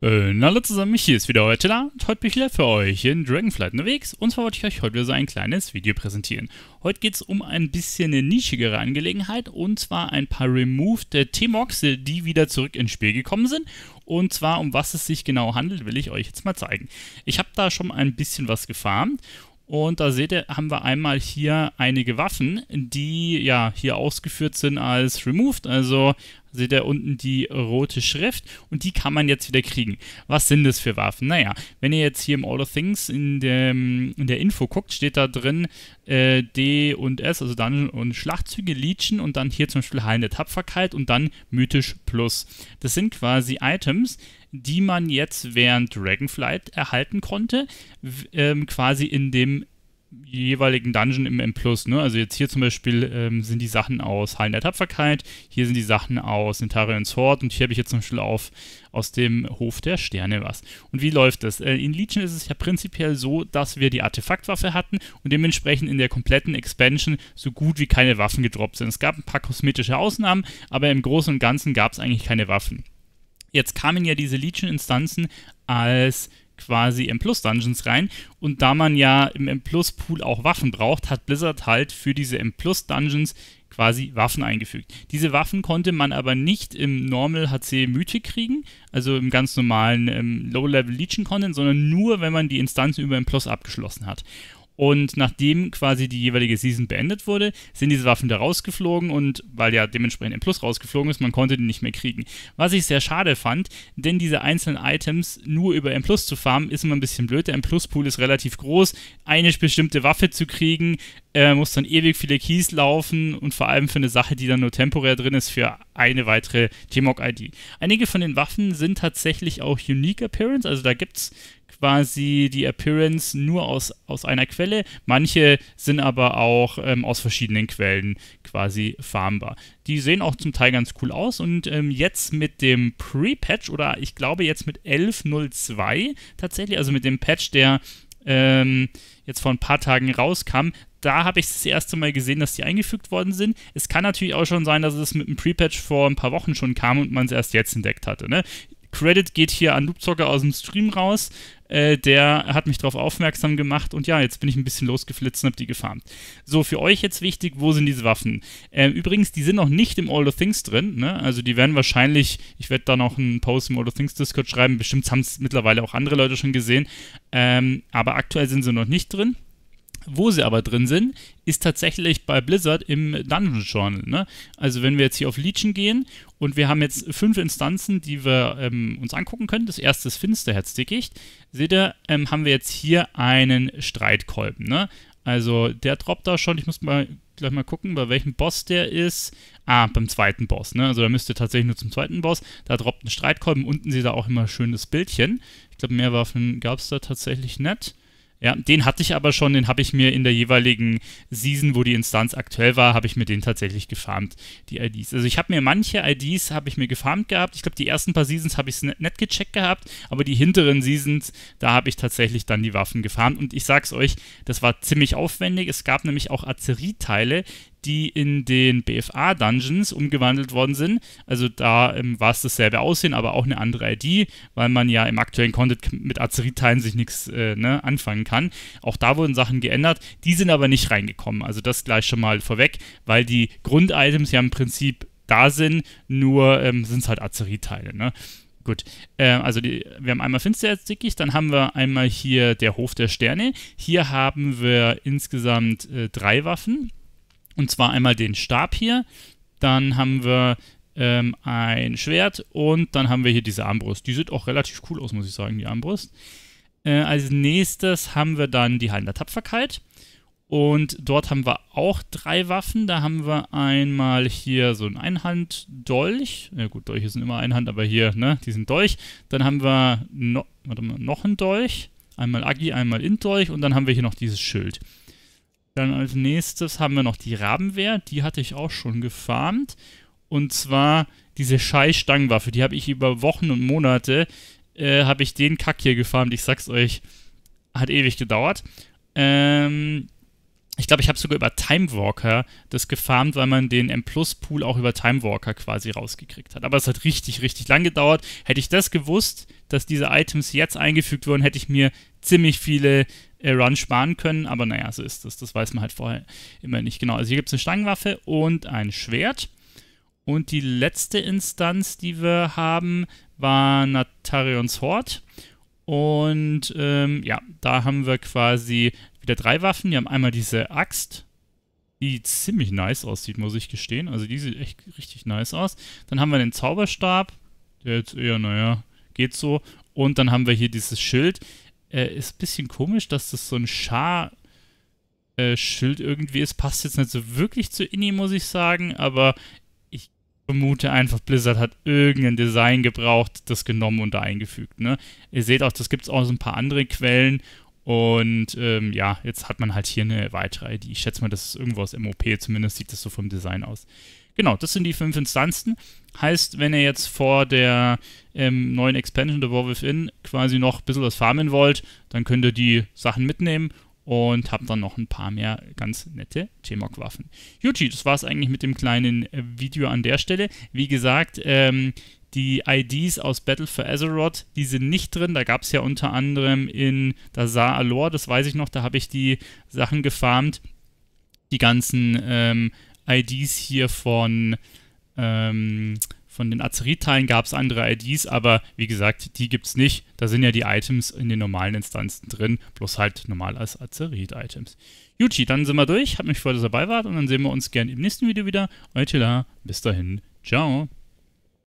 Und äh, hallo zusammen, ich hier ist wieder heute da und heute bin ich wieder für euch in Dragonflight unterwegs und zwar wollte ich euch heute wieder so ein kleines Video präsentieren. Heute geht es um ein bisschen eine nischigere Angelegenheit und zwar ein paar removed T-Mox, äh, die wieder zurück ins Spiel gekommen sind und zwar um was es sich genau handelt, will ich euch jetzt mal zeigen. Ich habe da schon ein bisschen was gefarmt und da seht ihr, haben wir einmal hier einige Waffen, die ja hier ausgeführt sind als removed, also seht ihr unten die rote Schrift und die kann man jetzt wieder kriegen. Was sind das für Waffen? Naja, wenn ihr jetzt hier im All of Things in, dem, in der Info guckt, steht da drin äh, D und S, also dann und Schlachtzüge, Legion und dann hier zum Beispiel Heilende Tapferkeit und dann Mythisch Plus. Das sind quasi Items, die man jetzt während Dragonflight erhalten konnte, ähm, quasi in dem jeweiligen Dungeon im M+. Ne? Also jetzt hier zum Beispiel ähm, sind die Sachen aus Hallen der Tapferkeit, hier sind die Sachen aus Notarians Horde und hier habe ich jetzt zum Beispiel auf, aus dem Hof der Sterne was. Und wie läuft das? Äh, in Legion ist es ja prinzipiell so, dass wir die Artefaktwaffe hatten und dementsprechend in der kompletten Expansion so gut wie keine Waffen gedroppt sind. Es gab ein paar kosmetische Ausnahmen, aber im Großen und Ganzen gab es eigentlich keine Waffen. Jetzt kamen ja diese Legion-Instanzen als quasi M-Plus-Dungeons rein. Und da man ja im M-Plus-Pool auch Waffen braucht, hat Blizzard halt für diese M-Plus-Dungeons quasi Waffen eingefügt. Diese Waffen konnte man aber nicht im Normal HC Mythic kriegen, also im ganz normalen ähm, Low-Level Legion Content, sondern nur, wenn man die Instanzen über M Plus abgeschlossen hat. Und nachdem quasi die jeweilige Season beendet wurde, sind diese Waffen da rausgeflogen und weil ja dementsprechend im Plus rausgeflogen ist, man konnte die nicht mehr kriegen. Was ich sehr schade fand, denn diese einzelnen Items nur über M Plus zu farmen, ist immer ein bisschen blöd. Der M Plus Pool ist relativ groß. Eine bestimmte Waffe zu kriegen, äh, muss dann ewig viele Keys laufen und vor allem für eine Sache, die dann nur temporär drin ist, für eine weitere TMOG-ID. Einige von den Waffen sind tatsächlich auch Unique Appearance, also da gibt es quasi die Appearance nur aus, aus einer Quelle. Manche sind aber auch ähm, aus verschiedenen Quellen quasi farmbar. Die sehen auch zum Teil ganz cool aus und ähm, jetzt mit dem Pre-Patch oder ich glaube jetzt mit 11.02 tatsächlich, also mit dem Patch, der ähm, jetzt vor ein paar Tagen rauskam, da habe ich das erste Mal gesehen, dass die eingefügt worden sind. Es kann natürlich auch schon sein, dass es mit dem Pre-Patch vor ein paar Wochen schon kam und man es erst jetzt entdeckt hatte. Ne? Credit geht hier an Loopzocker aus dem Stream raus. Äh, der hat mich darauf aufmerksam gemacht und ja, jetzt bin ich ein bisschen losgeflitzt und habe die gefarmt. So, für euch jetzt wichtig, wo sind diese Waffen? Äh, übrigens, die sind noch nicht im All the Things drin, ne? also die werden wahrscheinlich, ich werde da noch einen Post im All the Things Discord schreiben, bestimmt haben es mittlerweile auch andere Leute schon gesehen, ähm, aber aktuell sind sie noch nicht drin. Wo sie aber drin sind, ist tatsächlich bei Blizzard im Dungeon Journal. Ne? Also wenn wir jetzt hier auf Legion gehen und wir haben jetzt fünf Instanzen, die wir ähm, uns angucken können. Das erste ist Finsterherzdickicht. Seht ihr, ähm, haben wir jetzt hier einen Streitkolben. Ne? Also der droppt da schon. Ich muss mal gleich mal gucken, bei welchem Boss der ist. Ah, beim zweiten Boss, ne? Also da müsst ihr tatsächlich nur zum zweiten Boss. Da droppt ein Streitkolben. Unten seht ihr auch immer schönes Bildchen. Ich glaube, mehr Waffen gab es da tatsächlich nicht. Ja, den hatte ich aber schon, den habe ich mir in der jeweiligen Season, wo die Instanz aktuell war, habe ich mir den tatsächlich gefarmt, die IDs. Also ich habe mir manche IDs, habe ich mir gefarmt gehabt. Ich glaube, die ersten paar Seasons habe ich es nicht gecheckt gehabt, aber die hinteren Seasons, da habe ich tatsächlich dann die Waffen gefarmt. Und ich sag's euch, das war ziemlich aufwendig. Es gab nämlich auch Azerie-Teile, die in den BFA-Dungeons umgewandelt worden sind. Also da ähm, war es dasselbe Aussehen, aber auch eine andere ID, weil man ja im aktuellen Content mit Azeriteilen sich nichts äh, ne, anfangen kann. Auch da wurden Sachen geändert, die sind aber nicht reingekommen. Also das gleich schon mal vorweg, weil die Grund-Items ja im Prinzip da sind, nur ähm, sind es halt Azeriteile. Ne? Gut, äh, also die, wir haben einmal Finstererdickicht, dann haben wir einmal hier der Hof der Sterne. Hier haben wir insgesamt äh, drei Waffen. Und zwar einmal den Stab hier, dann haben wir ähm, ein Schwert und dann haben wir hier diese Armbrust. Die sieht auch relativ cool aus, muss ich sagen, die Armbrust. Äh, als nächstes haben wir dann die Hallen der Tapferkeit. Und dort haben wir auch drei Waffen. Da haben wir einmal hier so einen Einhanddolch. Ja gut, Dolche sind immer Einhand, aber hier, ne, die sind Dolch. Dann haben wir, no, warte mal, noch einen Dolch. Einmal Agi, einmal Int-Dolch und dann haben wir hier noch dieses Schild. Dann als nächstes haben wir noch die Rabenwehr, die hatte ich auch schon gefarmt. Und zwar diese Scheiß-Stangenwaffe, die habe ich über Wochen und Monate, äh, habe ich den Kack hier gefarmt, ich sag's euch, hat ewig gedauert. Ähm, ich glaube, ich habe sogar über Timewalker das gefarmt, weil man den M-Plus-Pool auch über Timewalker quasi rausgekriegt hat. Aber es hat richtig, richtig lang gedauert. Hätte ich das gewusst, dass diese Items jetzt eingefügt wurden, hätte ich mir ziemlich viele äh, Runs sparen können. Aber naja, so ist das. Das weiß man halt vorher immer nicht genau. Also hier gibt es eine Stangenwaffe und ein Schwert. Und die letzte Instanz, die wir haben, war Natarions Hort. Und ähm, ja, da haben wir quasi wieder drei Waffen. Die haben einmal diese Axt, die ziemlich nice aussieht, muss ich gestehen. Also die sieht echt richtig nice aus. Dann haben wir den Zauberstab, der jetzt eher, naja, geht so. Und dann haben wir hier dieses Schild. Äh, ist ein bisschen komisch, dass das so ein Schar... Äh, Schild irgendwie ist, passt jetzt nicht so wirklich zu Inni, muss ich sagen, aber ich vermute einfach, Blizzard hat irgendein Design gebraucht, das genommen und da eingefügt. Ne? Ihr seht auch, das gibt es auch so ein paar andere Quellen und ähm, ja, jetzt hat man halt hier eine weitere ID. Ich schätze mal, das ist irgendwo aus MOP, zumindest sieht das so vom Design aus. Genau, das sind die fünf Instanzen. Heißt, wenn ihr jetzt vor der ähm, neuen Expansion The War Within quasi noch ein bisschen was farmen wollt, dann könnt ihr die Sachen mitnehmen und habt dann noch ein paar mehr ganz nette T-Mog-Waffen. Juti, das war es eigentlich mit dem kleinen äh, Video an der Stelle. Wie gesagt, ähm, die IDs aus Battle for Azeroth, die sind nicht drin. Da gab es ja unter anderem in Dazar Alor, das weiß ich noch, da habe ich die Sachen gefarmt. Die ganzen ähm, IDs hier von, ähm, von den Azerit-Teilen gab es andere IDs, aber wie gesagt, die gibt es nicht. Da sind ja die Items in den normalen Instanzen drin, bloß halt normal als Azerit-Items. Yuji, dann sind wir durch. Hat mich gefreut, dass ihr dabei wart und dann sehen wir uns gerne im nächsten Video wieder. Euer Tila, bis dahin. Ciao.